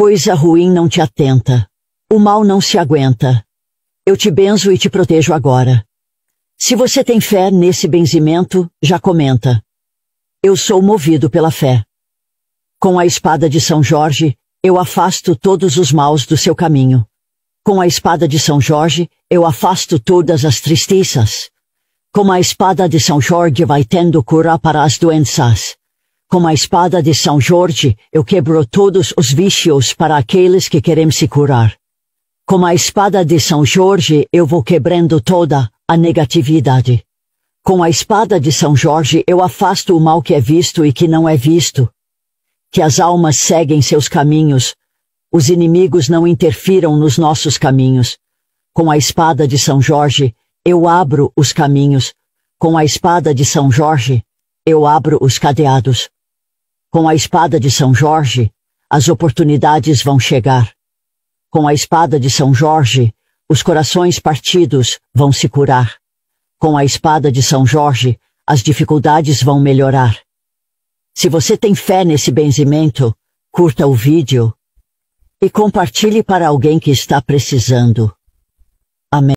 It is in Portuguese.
Coisa ruim não te atenta. O mal não se aguenta. Eu te benzo e te protejo agora. Se você tem fé nesse benzimento, já comenta. Eu sou movido pela fé. Com a espada de São Jorge, eu afasto todos os maus do seu caminho. Com a espada de São Jorge, eu afasto todas as tristezas. Com a espada de São Jorge vai tendo cura para as doenças. Com a espada de São Jorge, eu quebro todos os vícios para aqueles que querem se curar. Com a espada de São Jorge, eu vou quebrando toda a negatividade. Com a espada de São Jorge, eu afasto o mal que é visto e que não é visto. Que as almas seguem seus caminhos. Os inimigos não interfiram nos nossos caminhos. Com a espada de São Jorge, eu abro os caminhos. Com a espada de São Jorge, eu abro os cadeados. Com a espada de São Jorge, as oportunidades vão chegar. Com a espada de São Jorge, os corações partidos vão se curar. Com a espada de São Jorge, as dificuldades vão melhorar. Se você tem fé nesse benzimento, curta o vídeo e compartilhe para alguém que está precisando. Amém.